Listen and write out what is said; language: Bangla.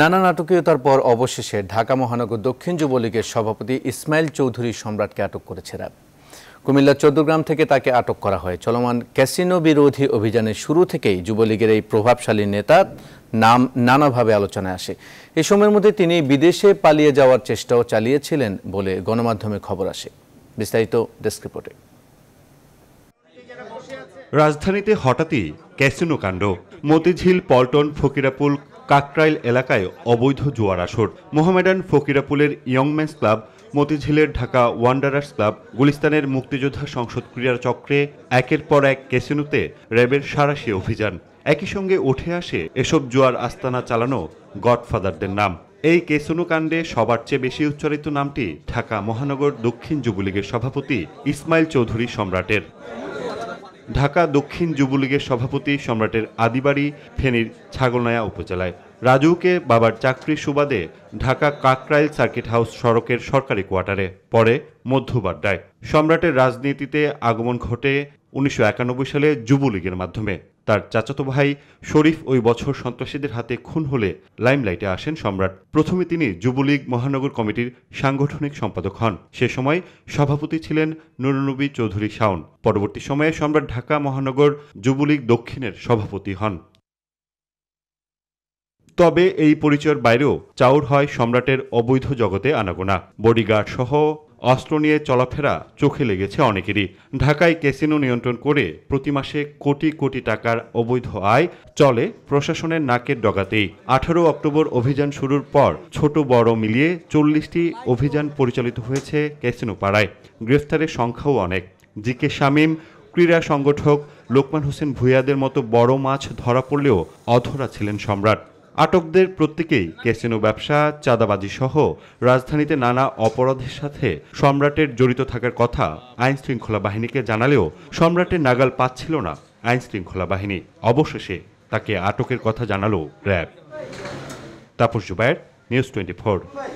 নানা নাটকীয়তার পর অবশেষে ঢাকা মহানগর দক্ষিণ যুবলীগের সভাপতি ইসমাইল চৌধুরী সম্রাটকে আটক করেছে র্যাব কুমিল্লা চৌদ্দগ্রাম থেকে তাকে আটক করা হয় চলমান ক্যাসিনো বিরোধী অভিযানের শুরু থেকেই যুবলীগের এই প্রভাবশালী নেতা নাম নানাভাবে আলোচনায় আসে এ সময়ের মধ্যে তিনি বিদেশে পালিয়ে যাওয়ার চেষ্টাও চালিয়েছিলেন বলে গণমাধ্যমে খবর আসে বিস্তারিত ডেস্ক রিপোর্টে রাজধানীতে হঠাৎই ক্যাসিনো কাণ্ড মতিঝিল পল্টন ফকিরাপুল কাকরাইল এলাকায় অবৈধ জোয়ার আসর মোহামেডান ফকিরাপুলের ইয়ংম্যান্স ক্লাব মতিঝিলের ঢাকা ওয়ান্ডারার্স ক্লাব গুলিস্তানের মুক্তিযোদ্ধা সংসদ ক্রীড়ার চক্রে একের পর এক ক্যাসিনোতে র্যাবের সারাশি অভিযান একই সঙ্গে উঠে আসে এসব জোয়ার আস্তানা চালানো গডফাদারদের নাম এই কেসনু কাণ্ডে সবার চেয়ে বেশি উচ্চারিত নামটি ঢাকা মহানগর দক্ষিণ যুবলীগের সভাপতি ইসমাইল চৌধুরী সম্রাটের ঢাকা দক্ষিণ যুবলীগের সভাপতি সম্রাটের আদিবাড়ি ফেনীর ছাগলনায়া উপজেলায় রাজুকে বাবার চাকরির সুবাদে ঢাকা কাকরাইল সার্কিট হাউস সড়কের সরকারি কোয়ার্টারে পরে মধ্যবাড্ডায় সম্রাটের রাজনীতিতে আগমন ঘটে উনিশশো সালে যুবলীগের মাধ্যমে তার চাচাতো ভাই শরীফ ওই বছর সন্ত্রাসীদের হাতে খুন হলে লাইমলাইটে আসেন সম্রাট প্রথমে তিনি যুবলীগ মহানগর কমিটির সাংগঠনিক সম্পাদক হন সে সময় সভাপতি ছিলেন নুরনবী চৌধুরী শাওন পরবর্তী সময়ে সম্রাট ঢাকা মহানগর যুবলীগ দক্ষিণের সভাপতি হন তবে এই পরিচয়ের বাইরেও চাউর হয় সম্রাটের অবৈধ জগতে আনাগোনা বডিগার্ড সহ অস্ত্র নিয়ে চলাফেরা চোখে লেগেছে অনেকেরই ঢাকায় ক্যাসিনো নিয়ন্ত্রণ করে প্রতি মাসে কোটি কোটি টাকার অবৈধ আয় চলে প্রশাসনের নাকের ডগাতেই আঠারো অক্টোবর অভিযান শুরুর পর ছোট বড় মিলিয়ে চল্লিশটি অভিযান পরিচালিত হয়েছে ক্যাসিনো পাড়ায় গ্রেফতারের সংখ্যাও অনেক জি কে শামীম ক্রীড়া সংগঠক লোকমান হোসেন ভূঁইয়াদের মতো বড় মাছ ধরা পড়লেও অধরা ছিলেন সম্রাট আটকদের প্রত্যেকেই ক্যাসিনো ব্যবসা চাঁদাবাজি সহ রাজধানীতে নানা অপরাধের সাথে সম্রাটের জড়িত থাকার কথা আইন শৃঙ্খলা বাহিনীকে জানালেও সম্রাটের নাগাল পাচ্ছিল না আইন শৃঙ্খলা বাহিনী অবশেষে তাকে আটকের কথা জানালো RAB Tapas Jubayer news twenty